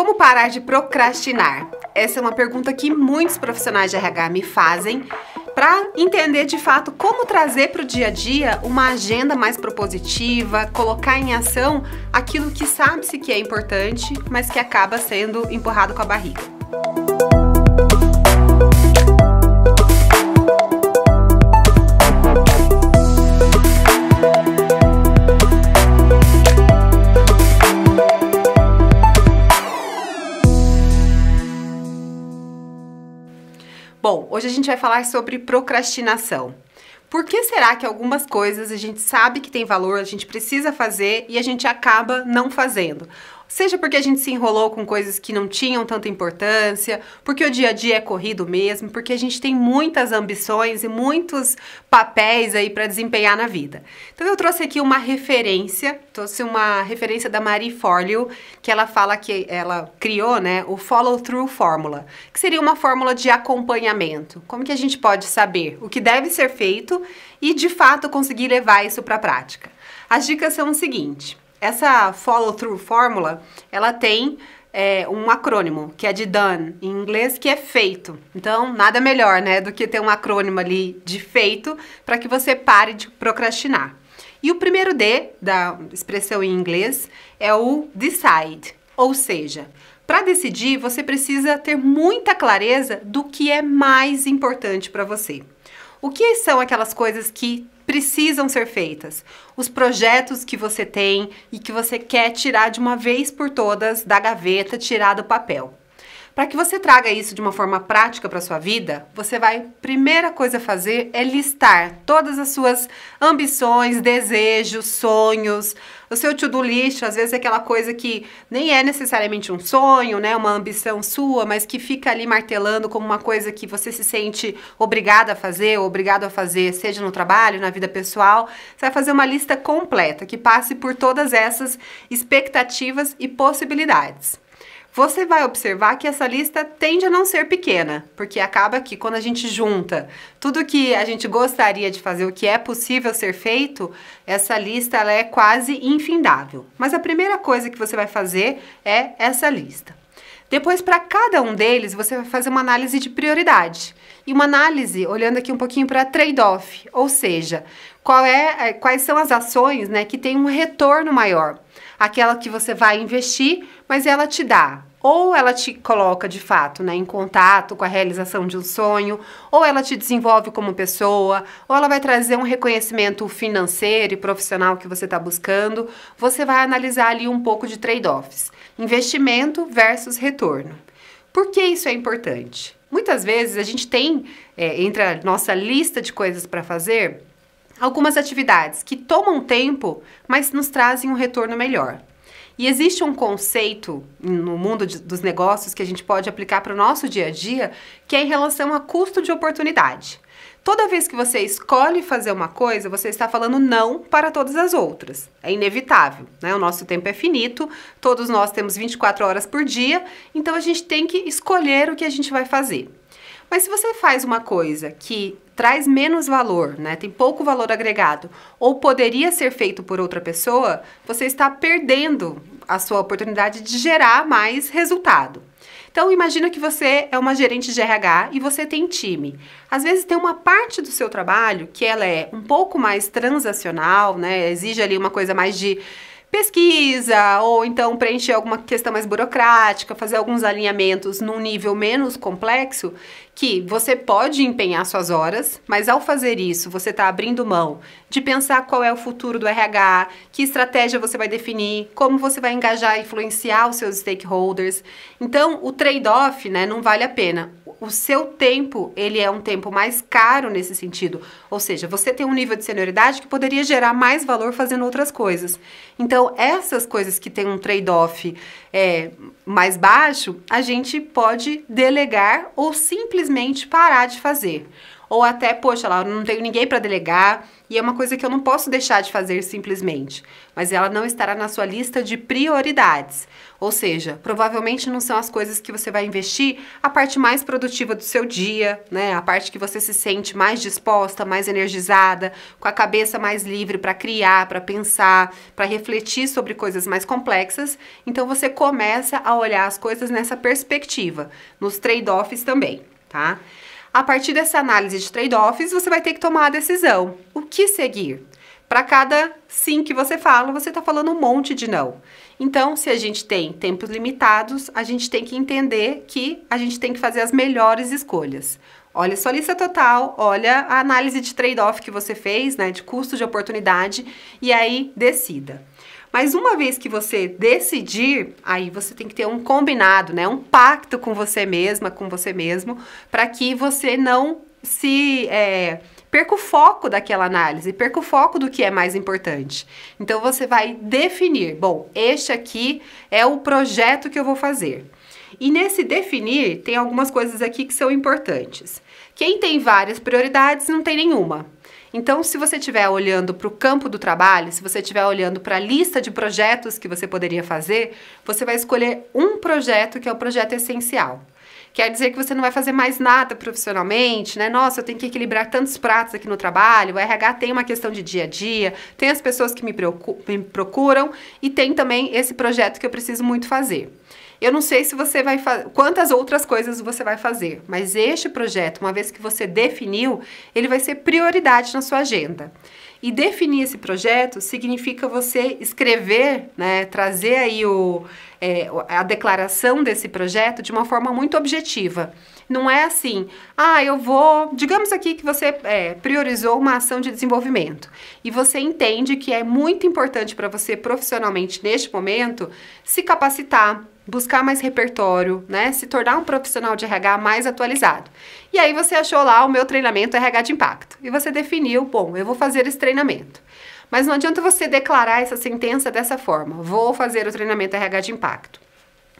Como parar de procrastinar? Essa é uma pergunta que muitos profissionais de RH me fazem para entender de fato como trazer para o dia a dia uma agenda mais propositiva, colocar em ação aquilo que sabe-se que é importante, mas que acaba sendo empurrado com a barriga. Hoje a gente vai falar sobre procrastinação. Por que será que algumas coisas a gente sabe que tem valor, a gente precisa fazer e a gente acaba não fazendo? Seja porque a gente se enrolou com coisas que não tinham tanta importância, porque o dia a dia é corrido mesmo, porque a gente tem muitas ambições e muitos papéis aí para desempenhar na vida. Então eu trouxe aqui uma referência, trouxe uma referência da Marie Forleo, que ela fala que ela criou, né, o follow through fórmula, que seria uma fórmula de acompanhamento. Como que a gente pode saber o que deve ser feito e de fato conseguir levar isso para a prática? As dicas são o seguinte: essa follow-through fórmula, ela tem é, um acrônimo, que é de done, em inglês, que é feito. Então, nada melhor, né, do que ter um acrônimo ali de feito para que você pare de procrastinar. E o primeiro D, da expressão em inglês, é o decide, ou seja, para decidir, você precisa ter muita clareza do que é mais importante para você. O que são aquelas coisas que precisam ser feitas. Os projetos que você tem e que você quer tirar de uma vez por todas da gaveta, tirar do papel. Para que você traga isso de uma forma prática para sua vida, você vai primeira coisa a fazer é listar todas as suas ambições, desejos, sonhos, o seu to-do list, às vezes é aquela coisa que nem é necessariamente um sonho, né, uma ambição sua, mas que fica ali martelando como uma coisa que você se sente obrigada a fazer, obrigado a fazer, seja no trabalho, na vida pessoal. Você vai fazer uma lista completa que passe por todas essas expectativas e possibilidades você vai observar que essa lista tende a não ser pequena, porque acaba que quando a gente junta tudo que a gente gostaria de fazer, o que é possível ser feito, essa lista ela é quase infindável. Mas a primeira coisa que você vai fazer é essa lista. Depois, para cada um deles, você vai fazer uma análise de prioridade. E uma análise, olhando aqui um pouquinho para trade-off, ou seja, qual é, é, quais são as ações né, que têm um retorno maior. Aquela que você vai investir mas ela te dá ou ela te coloca de fato né, em contato com a realização de um sonho, ou ela te desenvolve como pessoa, ou ela vai trazer um reconhecimento financeiro e profissional que você está buscando. Você vai analisar ali um pouco de trade-offs: investimento versus retorno. Por que isso é importante? Muitas vezes a gente tem, é, entre a nossa lista de coisas para fazer, algumas atividades que tomam tempo, mas nos trazem um retorno melhor. E existe um conceito no mundo de, dos negócios que a gente pode aplicar para o nosso dia a dia, que é em relação a custo de oportunidade. Toda vez que você escolhe fazer uma coisa, você está falando não para todas as outras. É inevitável, né? O nosso tempo é finito, todos nós temos 24 horas por dia, então a gente tem que escolher o que a gente vai fazer. Mas se você faz uma coisa que traz menos valor, né? Tem pouco valor agregado, ou poderia ser feito por outra pessoa, você está perdendo a sua oportunidade de gerar mais resultado. Então, imagina que você é uma gerente de RH e você tem time. Às vezes tem uma parte do seu trabalho que ela é um pouco mais transacional, né? Exige ali uma coisa mais de pesquisa ou então preencher alguma questão mais burocrática, fazer alguns alinhamentos num nível menos complexo, que você pode empenhar suas horas, mas ao fazer isso, você está abrindo mão de pensar qual é o futuro do RH, que estratégia você vai definir, como você vai engajar e influenciar os seus stakeholders. Então, o trade-off, né, não vale a pena. O seu tempo, ele é um tempo mais caro nesse sentido, ou seja, você tem um nível de senioridade que poderia gerar mais valor fazendo outras coisas. Então, essas coisas que têm um trade-off é, mais baixo, a gente pode delegar ou simplesmente simplesmente parar de fazer. Ou até, poxa, lá, não tenho ninguém para delegar e é uma coisa que eu não posso deixar de fazer simplesmente. Mas ela não estará na sua lista de prioridades. Ou seja, provavelmente não são as coisas que você vai investir a parte mais produtiva do seu dia, né? A parte que você se sente mais disposta, mais energizada, com a cabeça mais livre para criar, para pensar, para refletir sobre coisas mais complexas. Então você começa a olhar as coisas nessa perspectiva, nos trade-offs também tá? A partir dessa análise de trade-offs, você vai ter que tomar a decisão. O que seguir? Para cada sim que você fala, você está falando um monte de não. Então, se a gente tem tempos limitados, a gente tem que entender que a gente tem que fazer as melhores escolhas. Olha sua lista total, olha a análise de trade-off que você fez, né, de custo de oportunidade, e aí decida. Mas uma vez que você decidir, aí você tem que ter um combinado, né? Um pacto com você mesma, com você mesmo, para que você não se. É, perca o foco daquela análise, perca o foco do que é mais importante. Então você vai definir, bom, este aqui é o projeto que eu vou fazer. E nesse definir, tem algumas coisas aqui que são importantes. Quem tem várias prioridades não tem nenhuma. Então, se você estiver olhando para o campo do trabalho, se você estiver olhando para a lista de projetos que você poderia fazer, você vai escolher um projeto que é o projeto essencial. Quer dizer que você não vai fazer mais nada profissionalmente, né? Nossa, eu tenho que equilibrar tantos pratos aqui no trabalho. O RH tem uma questão de dia a dia, tem as pessoas que me, me procuram e tem também esse projeto que eu preciso muito fazer. Eu não sei se você vai quantas outras coisas você vai fazer, mas este projeto, uma vez que você definiu, ele vai ser prioridade na sua agenda. E definir esse projeto significa você escrever, né, trazer aí o, é, a declaração desse projeto de uma forma muito objetiva. Não é assim, ah, eu vou. Digamos aqui que você é, priorizou uma ação de desenvolvimento e você entende que é muito importante para você profissionalmente neste momento se capacitar, buscar mais repertório, né? Se tornar um profissional de RH mais atualizado. E aí você achou lá o meu treinamento é RH de impacto e você definiu, bom, eu vou fazer esse treinamento. Mas não adianta você declarar essa sentença dessa forma. Vou fazer o treinamento RH de impacto.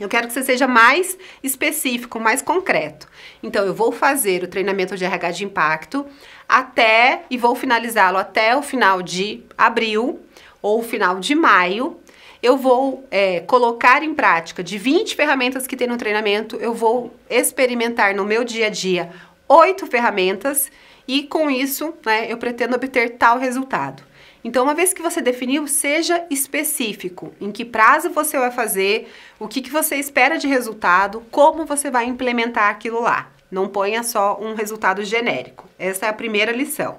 Eu quero que você seja mais específico, mais concreto. Então, eu vou fazer o treinamento de RH de impacto até e vou finalizá-lo até o final de abril ou final de maio. Eu vou é, colocar em prática de 20 ferramentas que tem no treinamento, eu vou experimentar no meu dia a dia oito ferramentas e com isso né, eu pretendo obter tal resultado. Então, uma vez que você definiu, seja específico. Em que prazo você vai fazer, o que, que você espera de resultado, como você vai implementar aquilo lá. Não ponha só um resultado genérico. Essa é a primeira lição.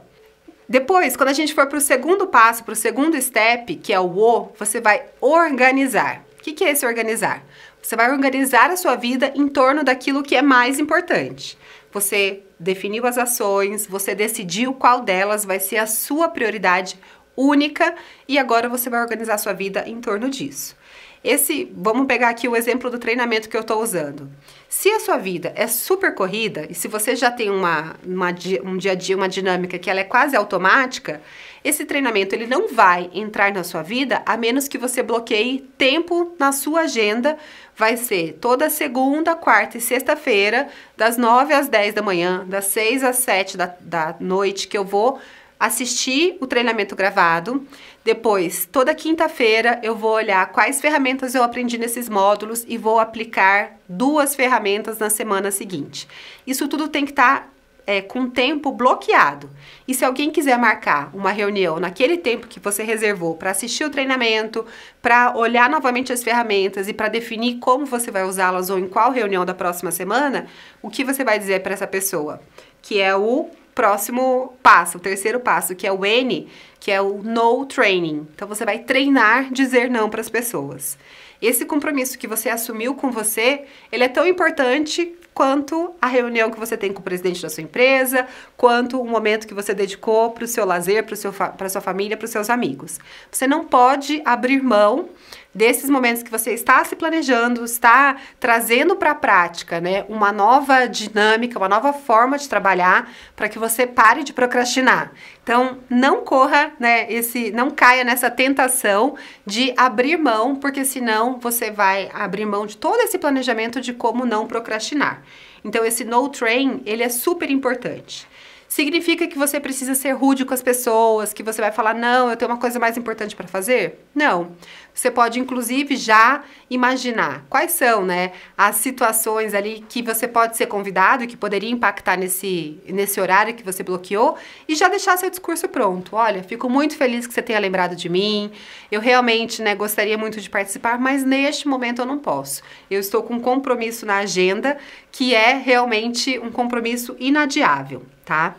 Depois, quando a gente for para o segundo passo, para o segundo step, que é o O, você vai organizar. O que, que é esse organizar? Você vai organizar a sua vida em torno daquilo que é mais importante. Você definiu as ações, você decidiu qual delas vai ser a sua prioridade única e agora você vai organizar sua vida em torno disso. Esse, vamos pegar aqui o exemplo do treinamento que eu estou usando. Se a sua vida é super corrida e se você já tem uma, uma, um dia a dia, uma dinâmica que ela é quase automática, esse treinamento ele não vai entrar na sua vida a menos que você bloqueie tempo na sua agenda. Vai ser toda segunda, quarta e sexta-feira, das 9 às 10 da manhã, das 6 às 7 da, da noite, que eu vou assistir o treinamento gravado. Depois, toda quinta-feira, eu vou olhar quais ferramentas eu aprendi nesses módulos e vou aplicar duas ferramentas na semana seguinte. Isso tudo tem que estar. Tá, é, com tempo bloqueado. E se alguém quiser marcar uma reunião naquele tempo que você reservou para assistir o treinamento, para olhar novamente as ferramentas e para definir como você vai usá-las ou em qual reunião da próxima semana, o que você vai dizer para essa pessoa? Que é o próximo passo, o terceiro passo, que é o N, que é o no training. Então você vai treinar dizer não para as pessoas. Esse compromisso que você assumiu com você, ele é tão importante quanto a reunião que você tem com o presidente da sua empresa, quanto o momento que você dedicou para o seu lazer, para fa sua família, para os seus amigos. Você não pode abrir mão desses momentos que você está se planejando, está trazendo para a prática, né, uma nova dinâmica, uma nova forma de trabalhar para que você pare de procrastinar. Então, não corra, né, esse, não caia nessa tentação de abrir mão, porque senão você vai abrir mão de todo esse planejamento de como não procrastinar. Então esse no train, ele é super importante. Significa que você precisa ser rude com as pessoas, que você vai falar: "Não, eu tenho uma coisa mais importante para fazer?" Não. Você pode, inclusive, já imaginar quais são né, as situações ali que você pode ser convidado, que poderia impactar nesse, nesse horário que você bloqueou, e já deixar seu discurso pronto. Olha, fico muito feliz que você tenha lembrado de mim. Eu realmente né, gostaria muito de participar, mas neste momento eu não posso. Eu estou com um compromisso na agenda que é realmente um compromisso inadiável, tá?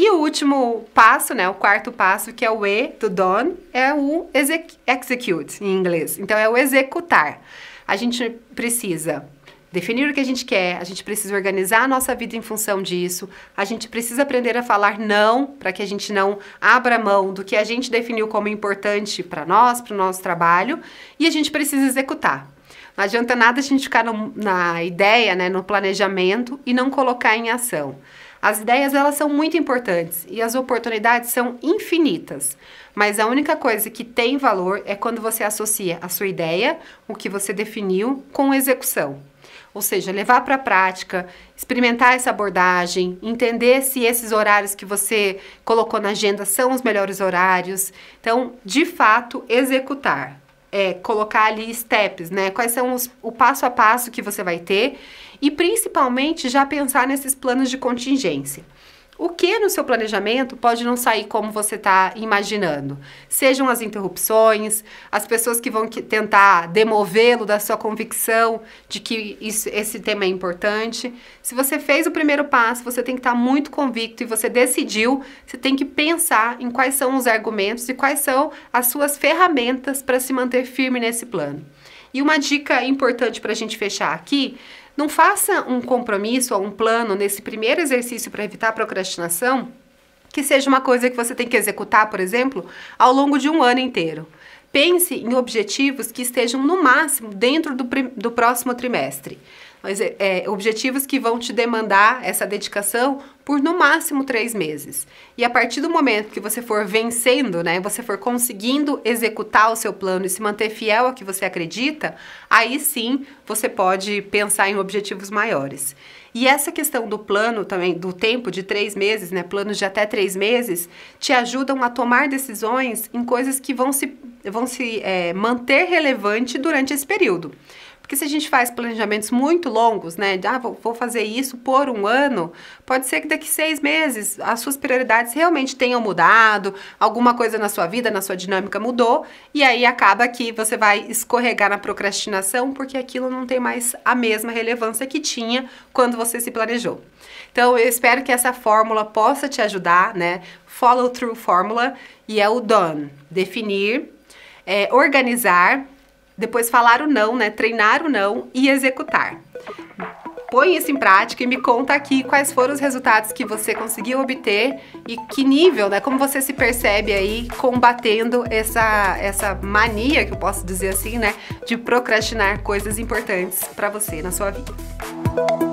E o último passo, né, o quarto passo, que é o E do done, é o execute em inglês. Então é o executar. A gente precisa definir o que a gente quer, a gente precisa organizar a nossa vida em função disso, a gente precisa aprender a falar não para que a gente não abra mão do que a gente definiu como importante para nós, para o nosso trabalho, e a gente precisa executar. Não adianta nada a gente ficar no, na ideia, né, no planejamento e não colocar em ação. As ideias elas são muito importantes e as oportunidades são infinitas. Mas a única coisa que tem valor é quando você associa a sua ideia, o que você definiu, com execução. Ou seja, levar para a prática, experimentar essa abordagem, entender se esses horários que você colocou na agenda são os melhores horários. Então, de fato, executar. É, colocar ali steps, né? Quais são os, o passo a passo que você vai ter e principalmente já pensar nesses planos de contingência. O que no seu planejamento pode não sair como você está imaginando? Sejam as interrupções, as pessoas que vão que tentar demovê-lo da sua convicção de que isso, esse tema é importante. Se você fez o primeiro passo, você tem que estar tá muito convicto e você decidiu, você tem que pensar em quais são os argumentos e quais são as suas ferramentas para se manter firme nesse plano. E uma dica importante para a gente fechar aqui não faça um compromisso ou um plano nesse primeiro exercício para evitar procrastinação que seja uma coisa que você tem que executar, por exemplo, ao longo de um ano inteiro. Pense em objetivos que estejam no máximo dentro do, do próximo trimestre. Mas, é, é, objetivos que vão te demandar essa dedicação por no máximo três meses. E a partir do momento que você for vencendo, né, você for conseguindo executar o seu plano e se manter fiel ao que você acredita, aí sim você pode pensar em objetivos maiores. E essa questão do plano também, do tempo de três meses, né, planos de até três meses, te ajudam a tomar decisões em coisas que vão se, vão se é, manter relevante durante esse período. Porque se a gente faz planejamentos muito longos, né? De, ah, vou, vou fazer isso por um ano, pode ser que daqui seis meses as suas prioridades realmente tenham mudado, alguma coisa na sua vida, na sua dinâmica mudou, e aí acaba que você vai escorregar na procrastinação porque aquilo não tem mais a mesma relevância que tinha quando você se planejou. Então, eu espero que essa fórmula possa te ajudar, né? Follow through fórmula e é o done, definir, é, organizar depois falar o não, né? Treinar o não e executar. Põe isso em prática e me conta aqui quais foram os resultados que você conseguiu obter e que nível, né? Como você se percebe aí combatendo essa, essa mania, que eu posso dizer assim, né? De procrastinar coisas importantes para você na sua vida.